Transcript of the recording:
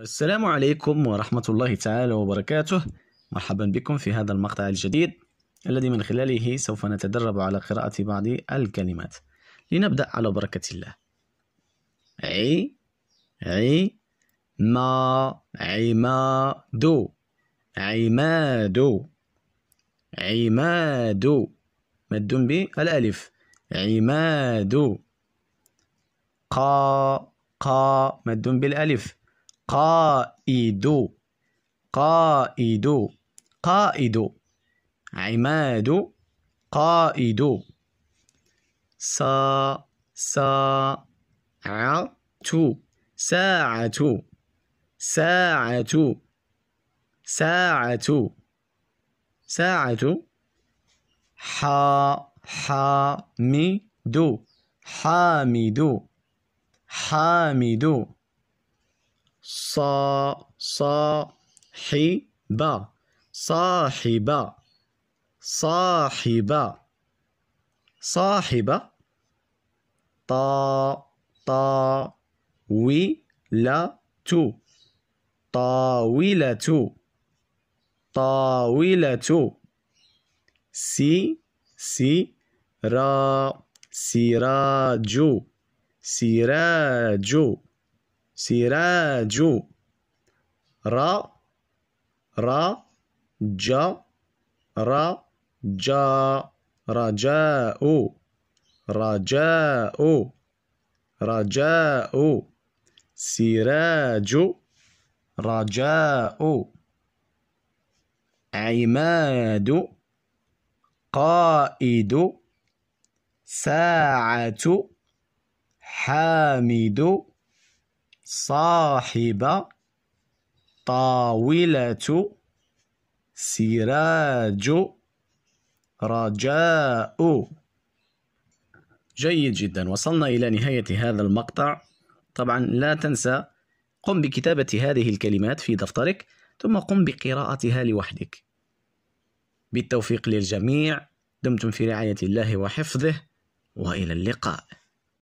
السلام عليكم ورحمة الله تعالى وبركاته مرحبا بكم في هذا المقطع الجديد الذي من خلاله سوف نتدرب على قراءة بعض الكلمات لنبدأ على بركة الله عي عي ما عماد عماد عماد مد بالألف عماد قا قا مد بالألف قائد قائد قائد عماد قائد سا سا ع ت ساعة ساعة ساعة ساعة ح حا حامد حامد حامد صا صا صاحبة صاحبة صاحبة طا طا وي لا تو طاولة طاولة سي سي را سيراجو سيراجو سراج را را جا را جا رجاء رجاء رجاء سراج رجاء عماد قائد ساعة حامد صاحب طاولة سراج رجاء جيد جدا وصلنا إلى نهاية هذا المقطع طبعا لا تنسى قم بكتابة هذه الكلمات في دفترك ثم قم بقراءتها لوحدك بالتوفيق للجميع دمتم في رعاية الله وحفظه وإلى اللقاء